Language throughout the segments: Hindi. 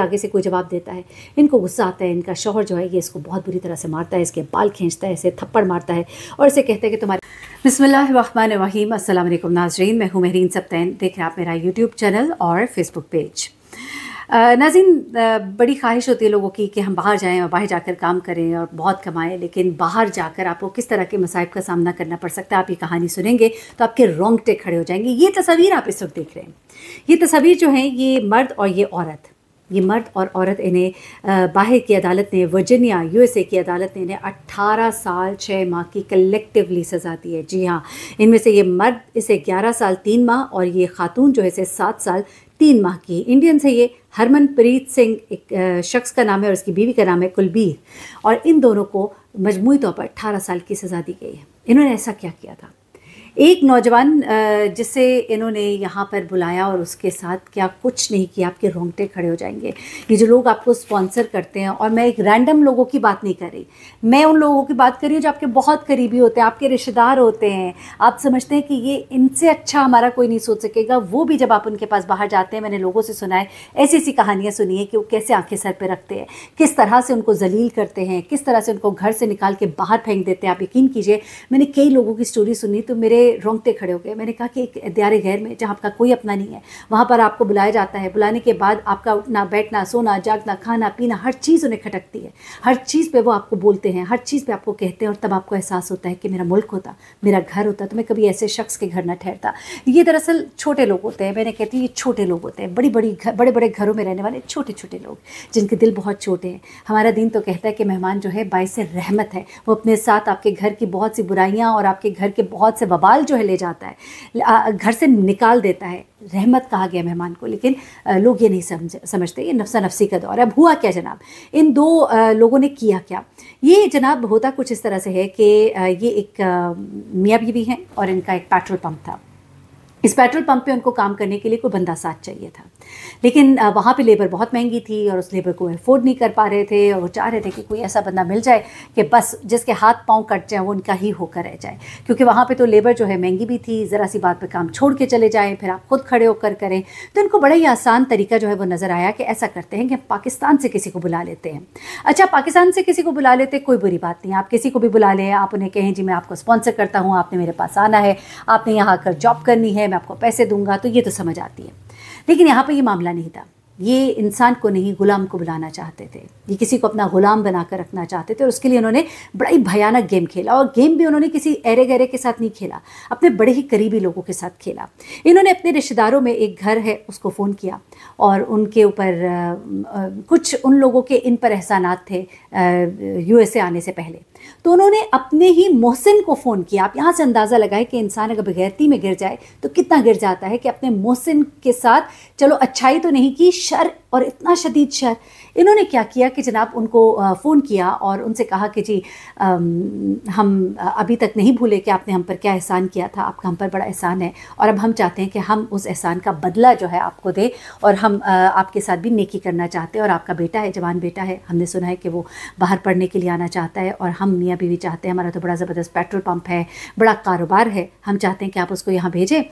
आगे से कोई जवाब देता है इनको गुस्सा आता है इनका शोहर जो है ये इसको बहुत बुरी तरह से मारता है इसके बाल खींचता है इसे थप्पड़ मारता है और इसे कहते हैं कि तुम्हारे वहीम असल नाजरीन मैं हूँ महरीन सप्तैन देख रहे हैं आप मेरा यूट्यूब चैनल और फेसबुक पेज नाजिन बड़ी ख्वाहिश होती है लोगों की कि हम बाहर जाएं और बाहर जाकर काम करें और बहुत कमाएं लेकिन बाहर जाकर आपको किस तरह के मसाइब का सामना करना पड़ सकता है आप ये कहानी सुनेंगे तो आपके रोंगटे खड़े हो जाएंगे ये तस्वीर आप इस वक्त देख रहे हैं ये तस्वीर जो हैं ये मर्द और ये औरत ये मर्द और औरत इन्हें बाहर की अदालत ने वर्जीनिया यूएसए की अदालत ने इन्हें 18 साल छः माह की कलेक्टिवली सज़ा दी है जी हाँ इनमें से ये मर्द इसे 11 साल तीन माह और ये खातून जो है इसे सात साल तीन माह की इंडियन से ये हरमनप्रीत सिंह एक शख्स का नाम है और उसकी बीवी का नाम है कुलबीर और इन दोनों को मजमू तौर पर अट्ठारह साल की सज़ा दी गई है इन्होंने ऐसा क्या किया था एक नौजवान जिसे इन्होंने यहाँ पर बुलाया और उसके साथ क्या कुछ नहीं किया आपके रोंगटे खड़े हो जाएंगे ये जो लोग आपको स्पॉन्सर करते हैं और मैं एक रैंडम लोगों की बात नहीं कर रही मैं उन लोगों की बात कर रही हूँ जो आपके बहुत करीबी होते हैं आपके रिश्तेदार होते हैं आप समझते हैं कि ये इनसे अच्छा हमारा कोई नहीं सोच सकेगा वो भी जब आप उनके पास बाहर जाते हैं मैंने लोगों से सुना है ऐसी ऐसी कहानियाँ सुनी है कि वो कैसे आंखें सर पर रखते हैं किस तरह से उनको जलील करते हैं किस तरह से उनको घर से निकाल के बाहर फेंक देते हैं आप यकीन कीजिए मैंने कई लोगों की स्टोरी सुनी तो मेरे बड़े रोंगटे खड़े हो गए मैंने कहा कि एक दियारे घर में जहाँ आपका कोई अपना नहीं है वहाँ पर आपको बुलाया जाता है बुलाने के बाद आपका उठना बैठना सोना जागना खाना पीना हर चीज़ उन्हें खटकती है हर चीज़ पर वो आपको बोलते हैं हर चीज़ पर आपको कहते हैं और तब आपको एहसास होता है कि मेरा मुल्क होता मेरा घर होता तो मैं कभी ऐसे शख्स के घर ना ठहरता ये दरअसल छोटे लोग होते हैं मैंने कहती हूँ ये छोटे लोग होते हैं बड़ी बड़ी बड़े बड़े घरों में रहने वाले छोटे छोटे लोग जिनके दिल बहुत छोटे हैं हमारा दिन तो कहता है कि मेहमान जो है बायस रहमत है वो अपने साथ आपके घर की बहुत सी बुराइयाँ और आपके घर के बहुत से बबा माल जो है ले जाता है घर से निकाल देता है रहमत कहा गया मेहमान को लेकिन लोग ये नहीं समझ समझते ये नफसा नफसी का दौर है अब हुआ क्या जनाब इन दो लोगों ने किया क्या ये जनाब होता कुछ इस तरह से है कि ये एक मियाँ बीवी हैं और इनका एक पेट्रोल पंप था इस पेट्रोल पंप पे उनको काम करने के लिए कोई बंदा साथ चाहिए था लेकिन वहाँ पे लेबर बहुत महंगी थी और उस लेबर को अफोर्ड नहीं कर पा रहे थे और वो चाह रहे थे कि कोई ऐसा बंदा मिल जाए कि बस जिसके हाथ पांव कट जाए वो उनका ही होकर रह जाए क्योंकि वहाँ पे तो लेबर जो है महंगी भी थी ज़रा सी बात पर काम छोड़ के चले जाएँ फिर आप खुद खड़े होकर करें तो इनको बड़ा ही आसान तरीका जो है वो नज़र आया कि ऐसा करते हैं कि हम पाकिस्तान से किसी को बुला लेते हैं अच्छा पाकिस्तान से किसी को बुला लेते कोई बुरी बात नहीं आप किसी को भी बुला लें आप उन्हें कहें जी मैं आपको स्पॉन्सर करता हूँ आपने मेरे पास आना है आपने यहाँ आकर जॉब करनी है मैं आपको पैसे दूंगा तो ये तो समझ आती है लेकिन यहाँ पर ये मामला नहीं था ये इंसान को नहीं गुलाम को बुलाना चाहते थे ये किसी को अपना गुलाम बनाकर रखना चाहते थे और उसके लिए उन्होंने बड़ा ही भयानक गेम खेला और गेम भी उन्होंने किसी ऐरे गहरे के साथ नहीं खेला अपने बड़े ही करीबी लोगों के साथ खेला इन्होंने अपने रिश्तेदारों में एक घर है उसको फ़ोन किया और उनके ऊपर कुछ उन लोगों के इन पर एहसानात थे यूएसए आने से पहले तो उन्होंने अपने ही मोहसिन को फ़ोन किया आप यहाँ से अंदाज़ा लगाए कि इंसान अगर बगैरती में गिर जाए तो कितना गिर जाता है कि अपने मोहसिन के साथ चलो अच्छाई तो नहीं की शर और इतना शदीद शर इन्होंने क्या किया कि जनाब उनको फ़ोन किया और उनसे कहा कि जी हम अभी तक नहीं भूले कि आपने हम पर क्या एहसान किया था आपका हम पर बड़ा एहसान है और अब हम चाहते हैं कि हम उस एहसान का बदला जो है आपको दें और हम आपके साथ भी नेकी करना चाहते हैं और आपका बेटा है जवान बेटा है हमने सुना है कि वो बाहर पढ़ने के लिए आना चाहता है और हम मियाँ बीवी चाहते हैं हमारा तो बड़ा ज़बरदस्त पेट्रोल पम्प है बड़ा कारोबार है हम चाहते हैं कि आप उसको यहाँ भेजें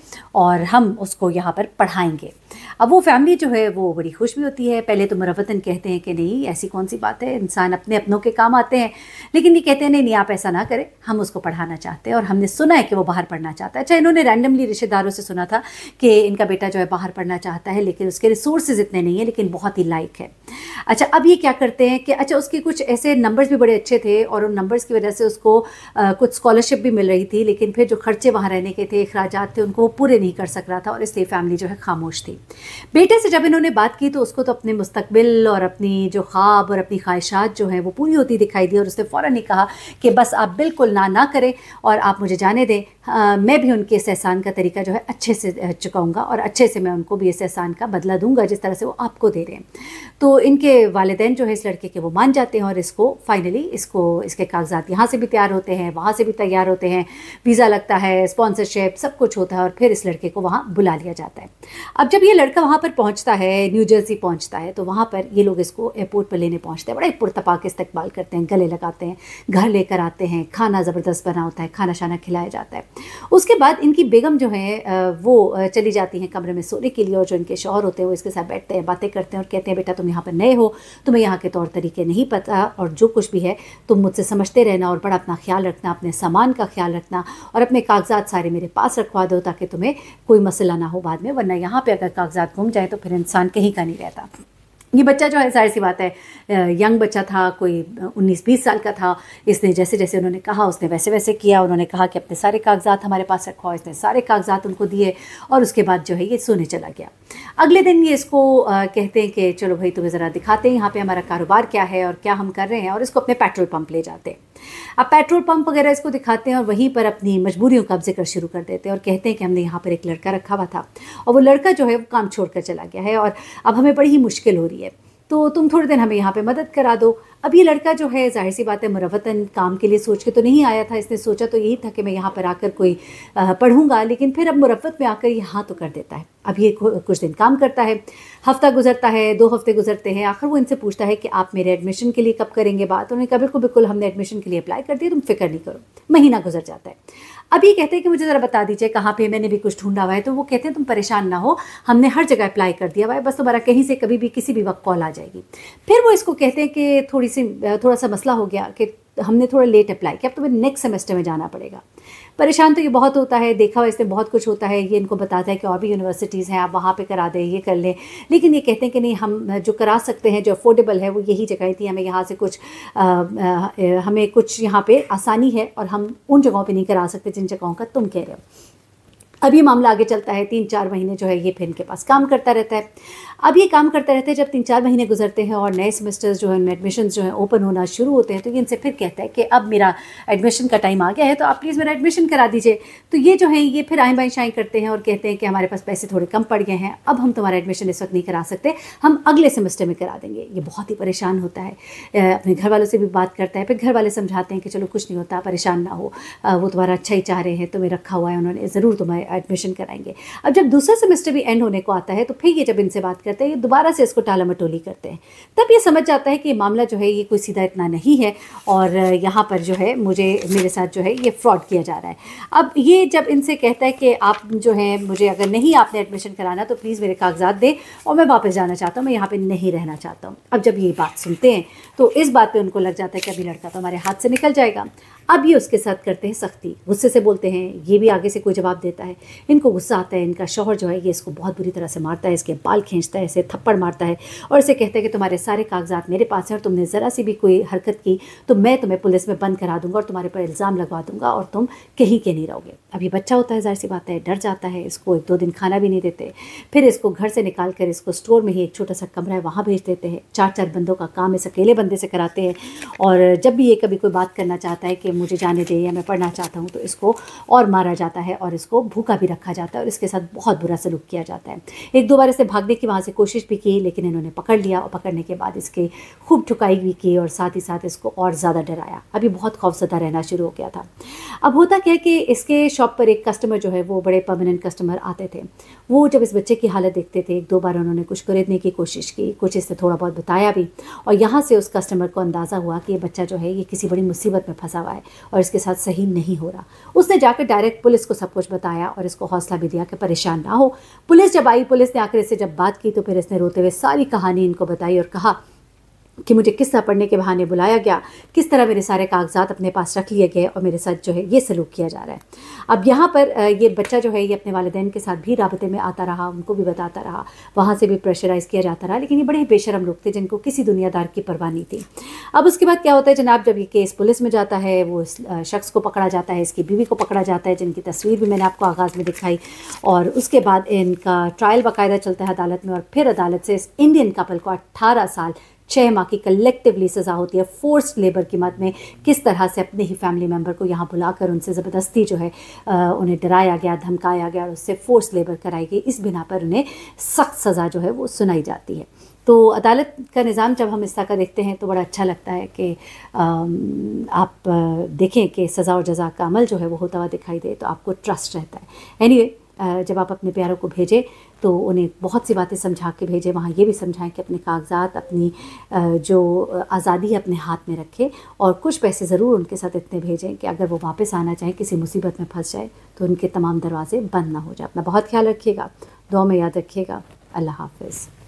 और हम उसको यहाँ पर पढ़ाएंगे अब वो फैमिली जो है वो बड़ी खुश भी होती है पहले तो मरवतन कहते कहते हैं कि नहीं ऐसी कौन सी बात है इंसान अपने अपनों के काम आते हैं लेकिन ये कहते हैं नहीं नहीं आप ऐसा ना करें हम उसको पढ़ाना चाहते हैं और हमने सुना है कि वो बाहर पढ़ना चाहता है अच्छा इन्होंने रैंडमली रिश्तेदारों से सुना था कि इनका बेटा जो है बाहर पढ़ना चाहता है लेकिन उसके रिसोर्सेज इतने नहीं है लेकिन बहुत ही लाइक है अच्छा अब ये क्या करते हैं कि अच्छा उसके कुछ ऐसे नंबर्स भी बड़े अच्छे थे और उन नंबर्स की वजह से उसको कुछ स्कॉलरशिप भी मिल रही थी लेकिन फिर जो खर्चे वहाँ रहने के थे अखराज थे उनको वो पूरे नहीं कर सक रहा था और इसलिए फैमिली जो है खामोश थी बेटे से जब इन्होंने बात की तो उसको तो अपने मुस्तबिल और अपने अपनी जो ख्वाब और अपनी ख्वाहिशात जो हैं वो पूरी होती दिखाई दी और उसने फ़ौर ही कहा कि बस आप बिल्कुल ना ना करें और आप मुझे जाने दें आ, मैं भी उनके इस एहसान का तरीका जो है अच्छे से चुकाऊँगा और अच्छे से मैं उनको भी इस एहसान का बदला दूँगा जिस तरह से वो आपको दे रहे हैं तो इनके वालदेन जो है इस लड़के के वो मान जाते हैं और इसको फ़ाइनली इसको इसके कागजात यहाँ से भी तैयार होते हैं वहाँ से भी तैयार होते हैं वीज़ा लगता है स्पॉन्सरशिप सब कुछ होता है और फिर इस लड़के को वहाँ बुला लिया जाता है अब जब ये लड़का वहाँ पर पहुँचता है न्यू जर्सी पहुँचता है तो वहाँ पर ये लोग इस प्लेयर्स को एयरपोर्ट पर लेने पहुँचते हैं बड़े पुरतपा के इस्तेमाल करते हैं गले लगाते हैं घर लेकर आते हैं खाना ज़बरदस्त बना होता है खाना शाना खिलाया जाता है उसके बाद इनकी बेगम जो है वो चली जाती हैं कमरे में सोने के लिए और जो इनके शोहर होते हैं वो इसके साथ बैठते हैं बातें करते हैं और कहते हैं बेटा तुम यहाँ पर नए हो तुम्हें यहाँ के तौर तरीके नहीं पता और जो कुछ भी है तुम मुझसे समझते रहना और बड़ा अपना ख्याल रखना अपने सामान का ख्याल रखना और अपने कागजात सारे मेरे पास रखवा दो ताकि तुम्हें कोई मसला ना हो बाद में वरना यहाँ पर अगर कागजात घूम जाए तो फिर इंसान कहीं का नहीं रहता ये बच्चा जो है जाहिर सी बात है यंग बच्चा था कोई उन्नीस बीस साल का था इसने जैसे जैसे उन्होंने कहा उसने वैसे वैसे किया उन्होंने कहा कि अपने सारे कागजात हमारे पास रखो इसने सारे कागजात उनको दिए और उसके बाद जो है ये सोने चला गया अगले दिन ये इसको कहते हैं कि चलो भाई तुम्हें ज़रा दिखाते हैं यहाँ पर हमारा कारोबार क्या है और क्या हम कर रहे हैं और इसको अपने पेट्रोल पम्प ले जाते हैं अब पेट्रोल पम्प वगैरह इसको दिखाते हैं और वहीं पर अपनी मजबूरियों का जिक्र शुरू कर देते हैं और कहते हैं कि हमने यहाँ पर एक लड़का रखा हुआ था और वो लड़का जो है वो काम छोड़ कर चला गया है और अब हमें बड़ी ही मुश्किल हो रही है तो तुम थोड़े दिन हमें यहाँ पे मदद करा दो अब ये लड़का जो है जाहिर सी बात है मुरवतन काम के लिए सोच के तो नहीं आया था इसने सोचा तो यही था कि मैं यहाँ पर आकर कोई पढ़ूंगा लेकिन फिर अब मुरवत में आकर ये हाँ तो कर देता है अब ये कुछ दिन काम करता है हफ्ता गुजरता है दो हफ्ते गुजरते हैं आखिर वो इनसे पूछता है कि आप मेरे एडमिशन के लिए कब करेंगे बात उन्होंने कहा बिल्कुल बिल्कुल हमने एडमिशन के लिए अप्लाई कर दिया तुम फिक्र नहीं करो महीना गुजर जाता है अब ये कहते हैं कि मुझे ज़रा बता दीजिए कहाँ पे मैंने भी कुछ ढूंढा हुआ है तो वो कहते हैं तुम परेशान ना हो हमने हर जगह अप्लाई कर दिया हुआ है बस तुम्हारा कहीं से कभी भी किसी भी वक्त कॉल आ जाएगी फिर वो इसको कहते हैं कि थोड़ी सी थोड़ा सा मसला हो गया कि हमने थोड़ा लेट अप्लाई किया अब तुम्हें नेक्स्ट सेमेस्टर में जाना पड़ेगा परेशान तो ये बहुत होता है देखा हुआ इसमें बहुत कुछ होता है ये इनको बताता है कि और भी यूनिवर्सिटीज़ हैं आप वहाँ पर करा दें ये कर लें लेकिन ये कहते हैं कि नहीं हम जो करा सकते हैं जो अफोर्डेबल है वो यही जगह थी हमें यहाँ से कुछ हमें कुछ यहाँ पर आसानी है और हम उन जगहों पर नहीं करा सकते जिन जगहों का तुम कह रहे हो अब ये मामला आगे चलता है तीन चार महीने जो है ये फिर इनके पास काम करता रहता है अब ये काम करता रहता है जब तीन चार महीने गुजरते हैं और नए सेमेस्टर्स जो है उनमें एडमिशन जो है ओपन होना शुरू होते हैं तो ये इनसे फिर कहता है कि अब मेरा एडमिशन का टाइम आ गया है तो आप प्लीज़ मेरा एडमिशन करा दीजिए तो ये जो है ये फिर आए बाएँ शाएँ करते हैं और कहते हैं कि हमारे पास पैसे थोड़े कम पड़ गए हैं अब हम तुम्हारा एडमिशन इस वक्त नहीं करा सकते हम अगले सेमेस्टर में करा देंगे ये बहुत ही परेशान होता है अपने घर वालों से भी बात करता है फिर घर वाले समझाते हैं कि चलो कुछ नहीं होता परेशान ना हो वो तुम्हारा अच्छा ही चाह रहे हैं तुम्हें रखा हुआ है उन्होंने ज़रूर तुम्हें एडमिशन कराएंगे अब जब दूसरा सेमेस्टर भी एंड होने को आता है तो फिर ये जब इनसे बात करते हैं ये दोबारा से इसको टाला मटोली करते हैं तब ये समझ जाता है कि ये मामला जो है ये कोई सीधा इतना नहीं है और यहाँ पर जो है मुझे मेरे साथ जो है ये फ्रॉड किया जा रहा है अब ये जब इनसे कहता है कि आप जो है मुझे अगर नहीं आपने एडमिशन कराना तो प्लीज़ मेरे कागजात दें और मैं वापस जाना चाहता हूँ मैं यहाँ पर नहीं रहना चाहता हूँ अब जब ये बात सुनते हैं तो इस बात पर उनको लग जाता है कि अभी लड़का तो हमारे हाथ से निकल जाएगा अब ये उसके साथ करते हैं सख्ती गुस्से से बोलते हैं ये भी आगे से कोई जवाब देता है इनको गुस्सा आता है इनका शोहर जो है ये इसको बहुत बुरी तरह से मारता है इसके बाल खींचता है इसे थप्पड़ मारता है और इसे कहता है कि तुम्हारे सारे कागजात मेरे पास हैं और तुमने ज़रा सी भी कोई हरकत की तो मैं तुम्हें पुलिस में बंद करा दूंगा और तुम्हारे पर इल्ज़ाम लगवा दूंगा और तुम कहीं के नहीं रहोगे अब ये बच्चा होता है जाहिर सी बात है डर जाता है इसको एक दो दिन खाना भी नहीं देते फिर इसको घर से निकाल कर इसको स्टोर में ही एक छोटा सा कमरा है वहाँ भेज देते हैं चार चार बंदों का काम इस अकेले बंदे से कराते हैं और जब भी ये कभी कोई बात करना चाहता है कि मुझे जाने दे या मैं पढ़ना चाहता हूँ तो इसको और मारा जाता है और इसको भूखा भी रखा जाता है और इसके साथ बहुत बुरा सलूक किया जाता है एक दो बार इसे भागने की वहाँ से कोशिश भी की लेकिन इन्होंने पकड़ लिया और पकड़ने के बाद इसके खूब ठुकाई भी की और साथ ही साथ इसको और ज़्यादा डराया अभी बहुत खौफसदा रहना शुरू हो गया था अब होता क्या कि इसके शॉप पर एक कस्टमर जो है वो बड़े परमानेंट कस्टमर आते थे वो जब इस बच्चे की हालत देखते थे एक दो बार उन्होंने कुछ खरीदने की कोशिश की कुछ इससे थोड़ा बहुत बताया भी और यहाँ से उस कस्टमर को अंदाज़ा हुआ कि ये बच्चा जो है ये किसी बड़ी मुसीबत में फंसा हुआ है है और इसके साथ सही नहीं हो रहा उसने जाकर डायरेक्ट पुलिस को सब कुछ बताया और इसको हौसला भी दिया कि परेशान ना हो पुलिस जब आई पुलिस ने आकर इससे जब बात की तो फिर इसने रोते हुए सारी कहानी इनको बताई और कहा कि मुझे किस्सा पढ़ने के बहाने बुलाया गया किस तरह मेरे सारे कागजात अपने पास रख लिए गए और मेरे साथ जो है ये सलूक किया जा रहा है अब यहाँ पर ये बच्चा जो है ये अपने वालदेन के साथ भी रबते में आता रहा उनको भी बताता रहा वहाँ से भी प्रेशराइज़ किया जाता रहा लेकिन ये बड़े बेशरम लोग थे जिनको किसी दुनियादार की परवाह नहीं थी अब उसके बाद क्या होता है जनाब जब ये केस पुलिस में जाता है वो शख्स को पकड़ा जाता है इसकी बीवी को पकड़ा जाता है जिनकी तस्वीर भी मैंने आपको आगाज़ में दिखाई और उसके बाद इनका ट्रायल बाकायदा चलता है अदालत में और फिर अदालत से इस इंडियन कपल को अट्ठारह साल छः माह की कलेक्टिवली सज़ा होती है फोर्स लेबर की मद में किस तरह से अपने ही फैमिली मेम्बर को यहाँ बुलाकर उनसे ज़बरदस्ती जो है उन्हें डराया गया धमकाया गया और उससे फोर्स लेबर कराई गई इस बिना पर उन्हें सख्त सज़ा जो है वो सुनाई जाती है तो अदालत का निज़ाम जब हम इस तरह का देखते हैं तो बड़ा अच्छा लगता है कि आप देखें कि सज़ा और जजा का अमल जो है वो होता हुआ दिखाई दे तो आपको ट्रस्ट रहता है एनी anyway, जब आप अपने प्यारों को भेजें तो उन्हें बहुत सी बातें समझा के भेजें वहाँ ये भी समझाएं कि अपने कागजात अपनी जो आज़ादी अपने हाथ में रखें और कुछ पैसे ज़रूर उनके साथ इतने भेजें कि अगर वो वापस आना चाहें किसी मुसीबत में फंस जाए तो उनके तमाम दरवाज़े बंद ना हो जाए अपना बहुत ख्याल रखिएगा दुआ में याद रखिएगा अल्लाह हाफिज़